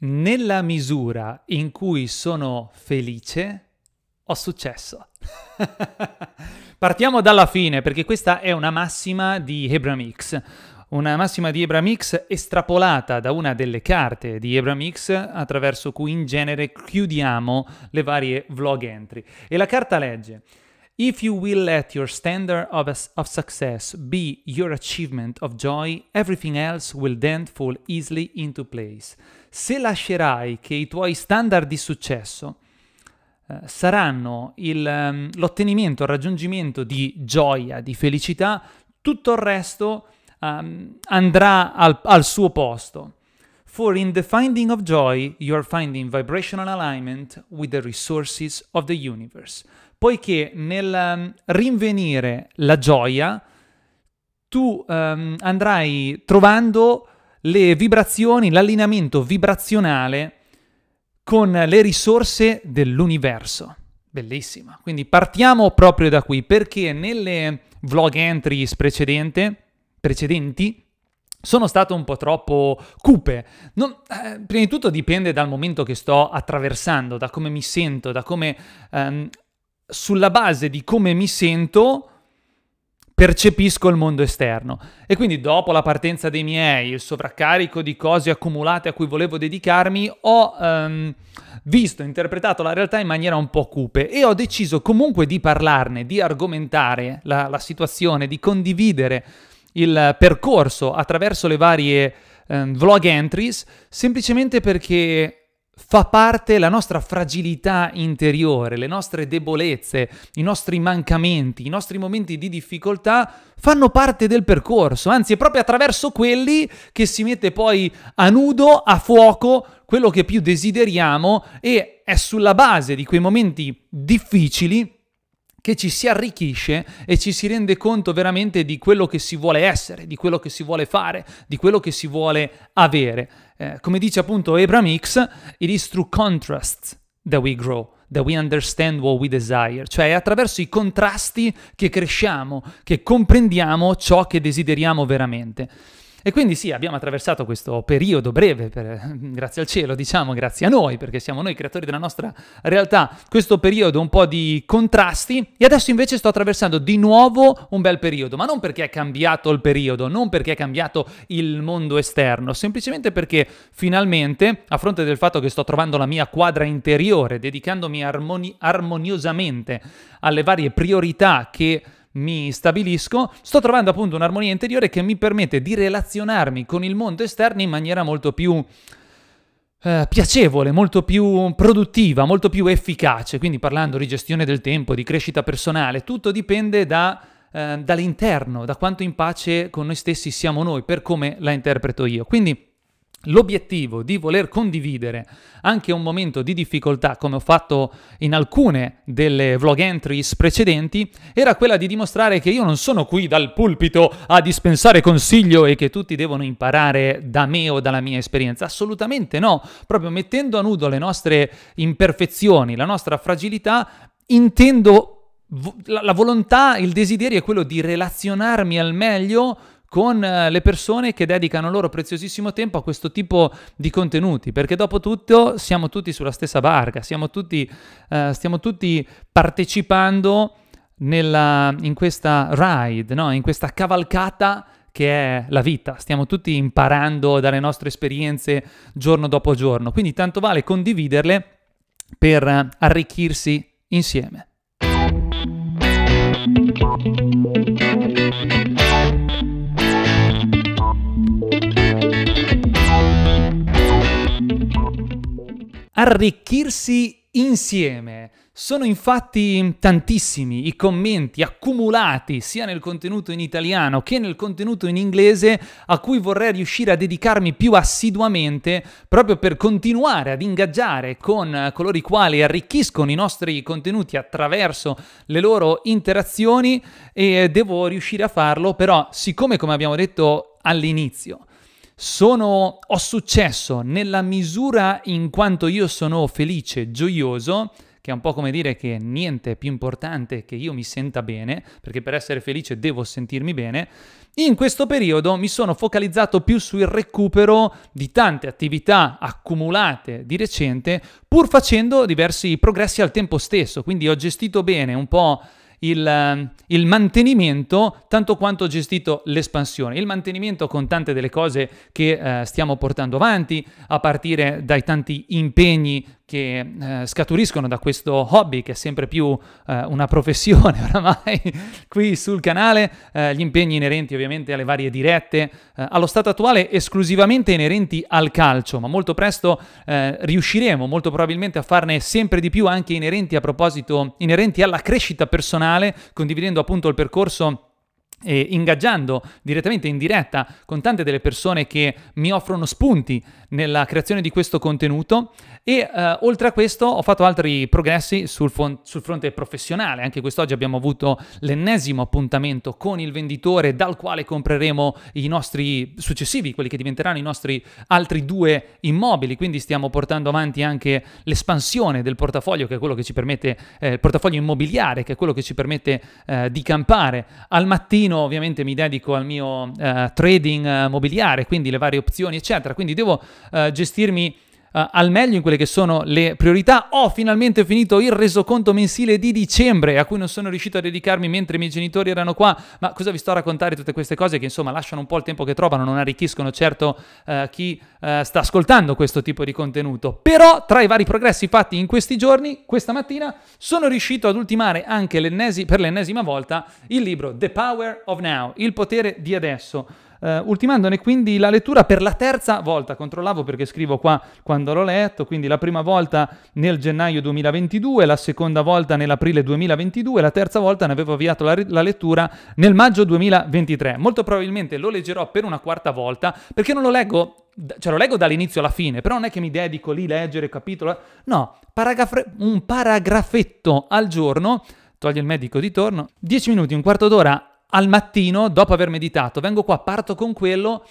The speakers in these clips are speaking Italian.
nella misura in cui sono felice, ho successo. Partiamo dalla fine, perché questa è una massima di Hebram X. Una massima di Hebram X estrapolata da una delle carte di Hebram X attraverso cui in genere chiudiamo le varie vlog entry. E la carta legge If you will let your standard of, of, success be your achievement of joy, everything else will then fall easily into place se lascerai che i tuoi standard di successo eh, saranno il, um, l'ottenimento, il raggiungimento di gioia, di felicità, tutto il resto um, andrà al, al suo posto. For in the finding of joy you are finding vibrational alignment with the resources of the universe. Poiché nel um, rinvenire la gioia tu um, andrai trovando le vibrazioni, l'allineamento vibrazionale con le risorse dell'universo. Bellissima. Quindi partiamo proprio da qui, perché nelle vlog entries precedenti sono stato un po' troppo cupe. Non, eh, prima di tutto dipende dal momento che sto attraversando, da come mi sento, da come... Ehm, sulla base di come mi sento percepisco il mondo esterno. E quindi dopo la partenza dei miei, il sovraccarico di cose accumulate a cui volevo dedicarmi, ho ehm, visto, interpretato la realtà in maniera un po' cupe e ho deciso comunque di parlarne, di argomentare la, la situazione, di condividere il percorso attraverso le varie ehm, vlog entries, semplicemente perché fa parte la nostra fragilità interiore, le nostre debolezze, i nostri mancamenti, i nostri momenti di difficoltà fanno parte del percorso, anzi è proprio attraverso quelli che si mette poi a nudo, a fuoco, quello che più desideriamo e è sulla base di quei momenti difficili che ci si arricchisce e ci si rende conto veramente di quello che si vuole essere, di quello che si vuole fare, di quello che si vuole avere. Eh, come dice appunto Abram X, it is through contrasts that we grow, that we understand what we desire, cioè è attraverso i contrasti che cresciamo, che comprendiamo ciò che desideriamo veramente. E quindi sì, abbiamo attraversato questo periodo breve, per, grazie al cielo, diciamo, grazie a noi, perché siamo noi creatori della nostra realtà, questo periodo un po' di contrasti e adesso invece sto attraversando di nuovo un bel periodo, ma non perché è cambiato il periodo, non perché è cambiato il mondo esterno, semplicemente perché finalmente, a fronte del fatto che sto trovando la mia quadra interiore, dedicandomi armoni- armoniosamente alle varie priorità che mi stabilisco, sto trovando appunto un'armonia interiore che mi permette di relazionarmi con il mondo esterno in maniera molto più eh, piacevole, molto più produttiva, molto più efficace. Quindi parlando di gestione del tempo, di crescita personale, tutto dipende da eh, dall'interno, da quanto in pace con noi stessi siamo noi, per come la interpreto io. Quindi L'obiettivo di voler condividere anche un momento di difficoltà, come ho fatto in alcune delle vlog entries precedenti, era quella di dimostrare che io non sono qui dal pulpito a dispensare consiglio e che tutti devono imparare da me o dalla mia esperienza. Assolutamente no, proprio mettendo a nudo le nostre imperfezioni, la nostra fragilità, intendo la, la volontà, il desiderio è quello di relazionarmi al meglio con eh, le persone che dedicano il loro preziosissimo tempo a questo tipo di contenuti, perché dopo tutto siamo tutti sulla stessa barca, tutti, eh, stiamo tutti partecipando nella, in questa ride, no? in questa cavalcata che è la vita, stiamo tutti imparando dalle nostre esperienze giorno dopo giorno, quindi tanto vale condividerle per eh, arricchirsi insieme. arricchirsi insieme. Sono infatti tantissimi i commenti accumulati sia nel contenuto in italiano che nel contenuto in inglese a cui vorrei riuscire a dedicarmi più assiduamente proprio per continuare ad ingaggiare con coloro i quali arricchiscono i nostri contenuti attraverso le loro interazioni e devo riuscire a farlo però siccome come abbiamo detto all'inizio sono, ho successo nella misura in quanto io sono felice, gioioso, che è un po' come dire che niente è più importante che io mi senta bene, perché per essere felice devo sentirmi bene. In questo periodo mi sono focalizzato più sul recupero di tante attività accumulate di recente, pur facendo diversi progressi al tempo stesso, quindi ho gestito bene un po' il, ehm, il mantenimento tanto quanto ho gestito l'espansione. Il mantenimento con tante delle cose che eh, stiamo portando avanti, a partire dai tanti impegni che eh, scaturiscono da questo hobby che è sempre più eh, una professione oramai qui sul canale, eh, gli impegni inerenti ovviamente alle varie dirette, eh, allo stato attuale esclusivamente inerenti al calcio, ma molto presto eh, riusciremo molto probabilmente a farne sempre di più anche inerenti a proposito, inerenti alla crescita personale canale condividendo appunto il percorso e ingaggiando direttamente in diretta con tante delle persone che mi offrono spunti nella creazione di questo contenuto e eh, oltre a questo ho fatto altri progressi sul, fon- sul, fronte professionale anche quest'oggi abbiamo avuto l'ennesimo appuntamento con il venditore dal quale compreremo i nostri successivi quelli che diventeranno i nostri altri due immobili quindi stiamo portando avanti anche l'espansione del portafoglio che è quello che ci permette eh, il portafoglio immobiliare che è quello che ci permette eh, di campare al mattino mattino ovviamente mi dedico al mio eh, trading eh, mobiliare, quindi le varie opzioni, eccetera, quindi devo eh, gestirmi uh, al meglio in quelle che sono le priorità. Ho finalmente finito il resoconto mensile di dicembre a cui non sono riuscito a dedicarmi mentre i miei genitori erano qua, ma cosa vi sto a raccontare tutte queste cose che insomma lasciano un po' il tempo che trovano, non arricchiscono certo uh, chi uh, sta ascoltando questo tipo di contenuto. Però tra i vari progressi fatti in questi giorni, questa mattina sono riuscito ad ultimare anche per l'ennesima volta il libro The Power of Now, il potere di adesso eh, ultimandone quindi la lettura per la terza volta, controllavo perché scrivo qua quando l'ho letto, quindi la prima volta nel gennaio 2022, la seconda volta nell'aprile 2022, la terza volta ne avevo avviato la, la lettura nel maggio 2023. Molto probabilmente lo leggerò per una quarta volta perché non lo leggo cioè lo leggo dall'inizio alla fine, però non è che mi dedico lì a leggere capitolo, no, paragraf- un paragrafetto al giorno, toglie il medico di torno, Dieci minuti, un quarto d'ora al mattino, dopo aver meditato, vengo qua, parto con quello.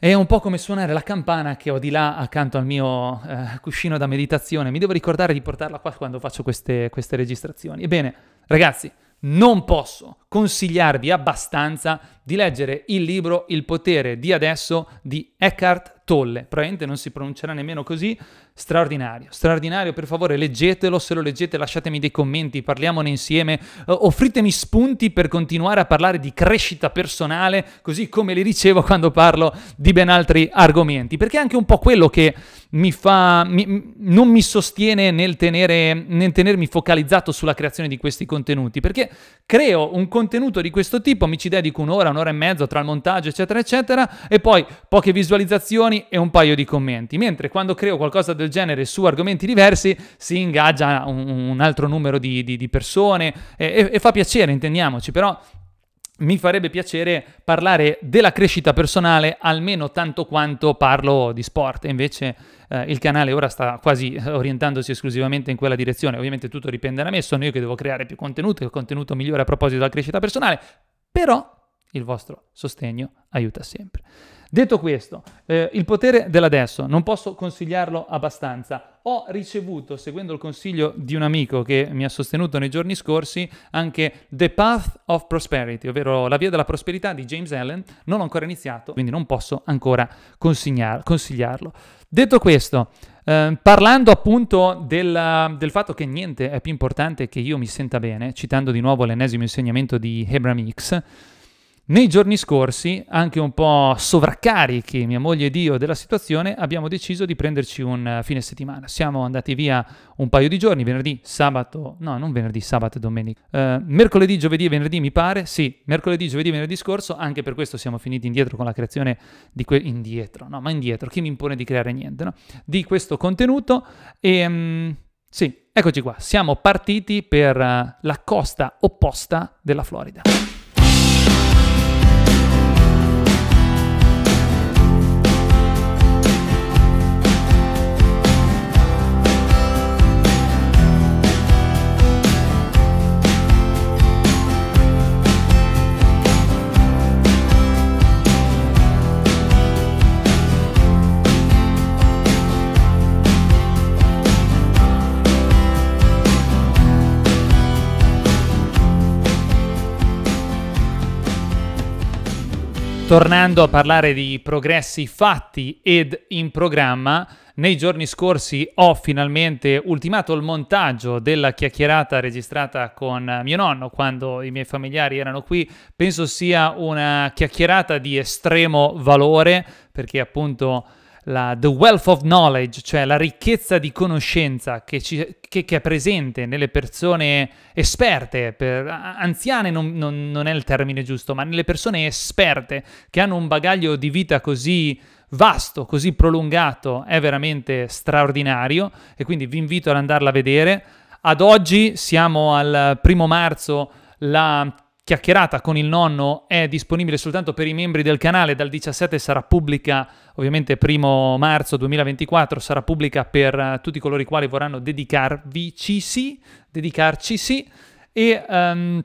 È un po' come suonare la campana che ho di là accanto al mio eh, cuscino da meditazione. Mi devo ricordare di portarla qua quando faccio queste, queste registrazioni. Ebbene, ragazzi, non posso consigliarvi abbastanza di leggere il libro Il potere di adesso di Eckhart Tolle, probabilmente non si pronuncerà nemmeno così, straordinario, straordinario, per favore leggetelo, se lo leggete lasciatemi dei commenti, parliamone insieme, eh, offritemi spunti per continuare a parlare di crescita personale, così come li ricevo quando parlo di ben altri argomenti, perché è anche un po' quello che mi fa, mi, non mi sostiene nel, tenere, nel tenermi focalizzato sulla creazione di questi contenuti, perché creo un contenuto di questo tipo, mi ci dedico un'ora, un'ora e mezzo tra il montaggio, eccetera, eccetera, e poi poche visualizzazioni, osservazioni e un paio di commenti, mentre quando creo qualcosa del genere su argomenti diversi si ingaggia un, un altro numero di, di, di persone e, e, e fa piacere, intendiamoci, però mi farebbe piacere parlare della crescita personale almeno tanto quanto parlo di sport. Invece eh, il canale ora sta quasi eh, orientandosi esclusivamente in quella direzione. Ovviamente tutto dipende da me, sono io che devo creare più contenuto, il contenuto migliore a proposito della crescita personale, però il vostro sostegno aiuta sempre. Detto questo, eh, il potere dell'adesso, non posso consigliarlo abbastanza. Ho ricevuto, seguendo il consiglio di un amico che mi ha sostenuto nei giorni scorsi, anche The Path of Prosperity, ovvero La via della prosperità di James Allen. Non ho ancora iniziato, quindi non posso ancora consigliarlo. Detto questo, eh, parlando appunto del, del, fatto che niente è più importante che io mi senta bene, citando di nuovo l'ennesimo insegnamento di Hebram Hicks, nei giorni scorsi, anche un po' sovraccarichi, mia moglie ed io, della situazione, abbiamo deciso di prenderci un eh, fine settimana. Siamo andati via un paio di giorni, venerdì, sabato, no, non venerdì, sabato e domenica. Eh, mercoledì, giovedì e venerdì, mi pare, sì, mercoledì, giovedì e venerdì scorso, anche per questo siamo finiti indietro con la creazione di quel... indietro, no, ma indietro, chi mi impone di creare niente, no? Di questo contenuto e... Um, sì, eccoci qua, siamo partiti per uh, la costa opposta della Florida. Tornando a parlare di progressi fatti ed in programma, nei giorni scorsi ho finalmente ultimato il montaggio della chiacchierata registrata con mio nonno quando i miei familiari erano qui. Penso sia una chiacchierata di estremo valore perché appunto la the wealth of knowledge, cioè la ricchezza di conoscenza che, ci, che, che è presente nelle persone esperte, per, anziane non, non, non è il termine giusto, ma nelle persone esperte che hanno un bagaglio di vita così vasto, così prolungato, è veramente straordinario e quindi vi invito ad andarla a vedere. Ad oggi siamo al primo marzo, la chiacchierata con il nonno è disponibile soltanto per i membri del canale, dal 17 sarà pubblica, ovviamente primo marzo 2024 sarà pubblica per eh, tutti coloro i quali vorranno dedicarvi sì, dedicarci sì. E um,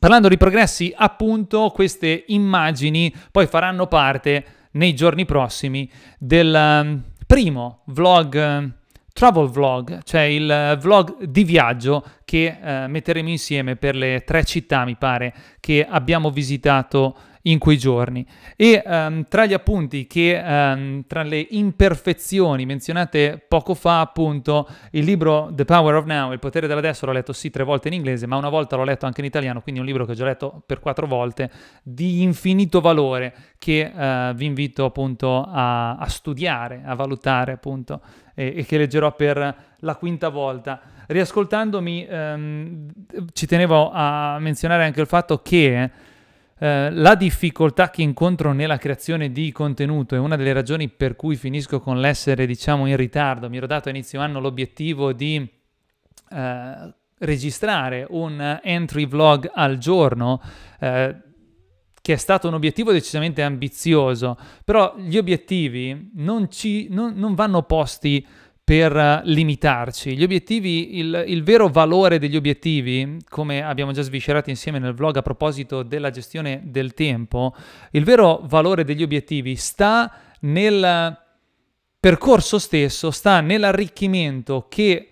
parlando di progressi, appunto, queste immagini poi faranno parte nei giorni prossimi del um, primo vlog. Um, travel vlog, cioè il eh, vlog di viaggio che eh, metteremo insieme per le tre città, mi pare, che abbiamo visitato in quei giorni. E um, tra gli appunti che, um, tra le imperfezioni menzionate poco fa, appunto, il libro The Power of Now, Il potere dell'adesso, l'ho letto sì tre volte in inglese, ma una volta l'ho letto anche in italiano, quindi è un libro che ho già letto per quattro volte, di infinito valore, che uh, vi invito appunto a, a, studiare, a valutare appunto, e, e che leggerò per la quinta volta. Riascoltandomi, um, ci tenevo a menzionare anche il fatto che eh, la difficoltà che incontro nella creazione di contenuto è una delle ragioni per cui finisco con l'essere, diciamo, in ritardo. Mi ero dato a inizio anno l'obiettivo di eh, registrare un entry vlog al giorno. Eh, che è stato un obiettivo decisamente ambizioso, però gli obiettivi non, ci, non, non vanno posti per limitarci. Gli obiettivi, il, il, vero valore degli obiettivi, come abbiamo già sviscerato insieme nel vlog a proposito della gestione del tempo, il vero valore degli obiettivi sta nel percorso stesso, sta nell'arricchimento che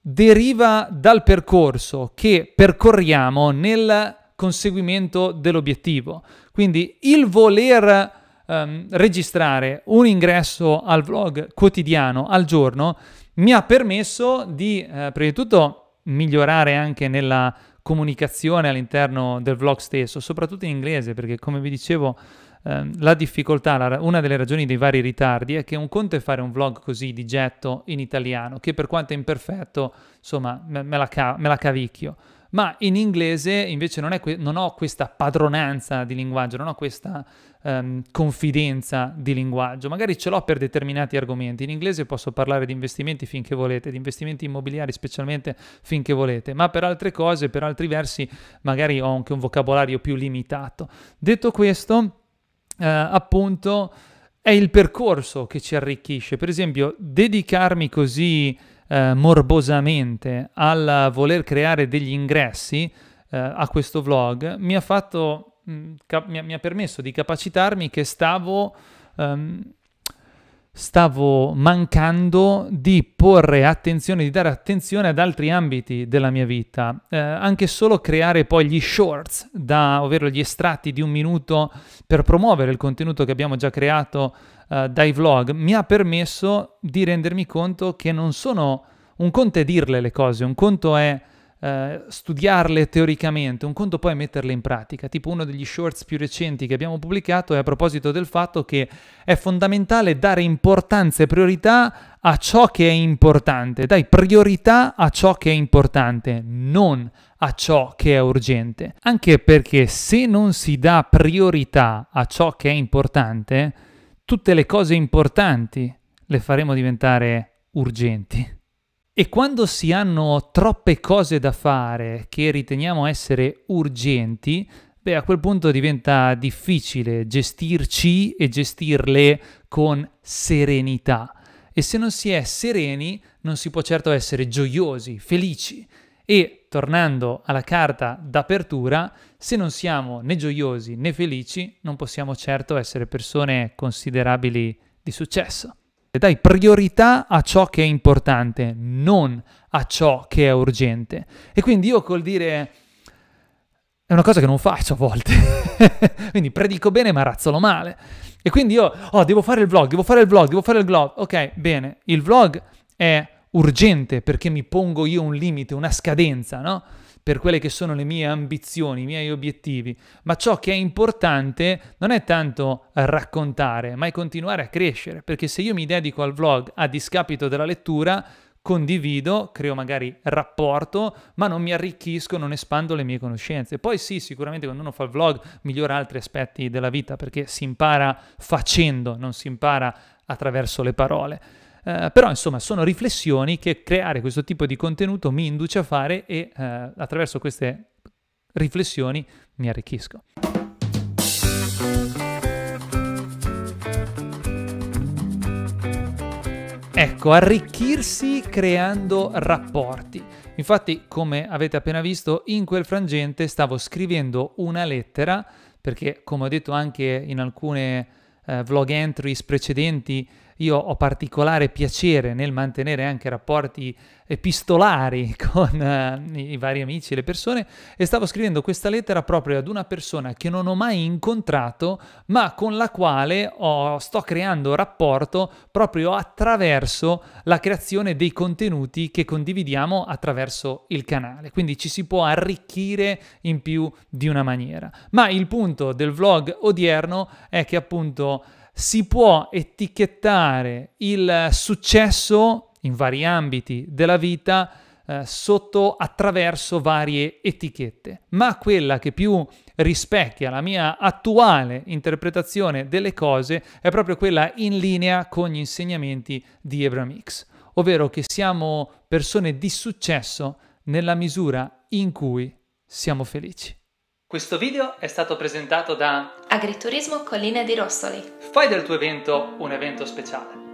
deriva dal percorso che percorriamo nel conseguimento dell'obiettivo. Quindi il voler ehm, registrare un ingresso al vlog quotidiano al giorno mi ha permesso di, eh, prima di tutto, migliorare anche nella comunicazione all'interno del vlog stesso, soprattutto in inglese, perché come vi dicevo ehm, la difficoltà, la, una delle ragioni dei vari ritardi è che un conto è fare un vlog così di getto in italiano, che per quanto è imperfetto, insomma, me, me la, ca- me la cavicchio ma in inglese invece non, que- non ho questa padronanza di linguaggio, non ho questa um, confidenza di linguaggio, magari ce l'ho per determinati argomenti, in inglese posso parlare di investimenti finché volete, di investimenti immobiliari specialmente finché volete, ma per altre cose, per altri versi magari ho anche un vocabolario più limitato. Detto questo, eh, appunto è il percorso che ci arricchisce, per esempio dedicarmi così eh, morbosamente al voler creare degli ingressi eh, a questo vlog mi ha fatto mm, mi, ha, mi ha, permesso di capacitarmi che stavo um, stavo mancando di porre attenzione, di dare attenzione ad altri ambiti della mia vita. Eh, anche solo creare poi gli shorts, da, ovvero gli estratti di un minuto per promuovere il contenuto che abbiamo già creato eh, dai vlog mi ha permesso di rendermi conto che non sono... Un conto è dirle le cose, un conto è eh, studiarle teoricamente, un conto poi è metterle in pratica. Tipo uno degli shorts più recenti che abbiamo pubblicato è a proposito del fatto che è fondamentale dare importanza e priorità a ciò che è importante. Dai priorità a ciò che è importante, non a ciò che è urgente. Anche perché se non si dà priorità a ciò che è importante, tutte le cose importanti le faremo diventare urgenti. E quando si hanno troppe cose da fare che riteniamo essere urgenti, beh, a quel punto diventa difficile gestirci e gestirle con serenità. E se non si è sereni, non si può certo essere gioiosi, felici. E tornando alla carta d'apertura, se non siamo né gioiosi né felici, non possiamo certo essere persone considerabili di successo. E dai priorità a ciò che è importante, non a ciò che è urgente. E quindi io col dire è una cosa che non faccio a volte. quindi predico bene ma razzolo male. E quindi io, oh, devo fare il vlog, devo fare il vlog, devo fare il vlog. Ok, bene, il vlog è urgente perché mi pongo io un limite, una scadenza, no? per quelle che sono le mie ambizioni, i miei obiettivi, ma ciò che è importante non è tanto raccontare, ma è continuare a crescere, perché se io mi dedico al vlog a discapito della lettura, condivido, creo magari rapporto, ma non mi arricchisco, non espando le mie conoscenze. Poi sì, sicuramente quando uno fa il vlog migliora altri aspetti della vita perché si impara facendo, non si impara attraverso le parole. Eh, però insomma sono riflessioni che creare questo tipo di contenuto mi induce a fare e eh, attraverso queste riflessioni mi arricchisco. Ecco, arricchirsi creando rapporti. Infatti, come avete appena visto, in quel frangente stavo scrivendo una lettera, perché come ho detto anche in alcune eh, vlog entries precedenti, io ho particolare piacere nel mantenere anche rapporti epistolari con eh, i vari amici e le persone e stavo scrivendo questa lettera proprio ad una persona che non ho mai incontrato ma con la quale ho, sto creando rapporto proprio attraverso la creazione dei contenuti che condividiamo attraverso il canale. Quindi ci si può arricchire in più di una maniera. Ma il punto del vlog odierno è che appunto si può etichettare il successo in vari ambiti della vita eh, sotto attraverso varie etichette, ma quella che più rispecchia la mia attuale interpretazione delle cose è proprio quella in linea con gli insegnamenti di Abram Hicks, ovvero che siamo persone di successo nella misura in cui siamo felici. Questo video è stato presentato da Agriturismo Colline di Rossoli. Fai del tuo evento un evento speciale.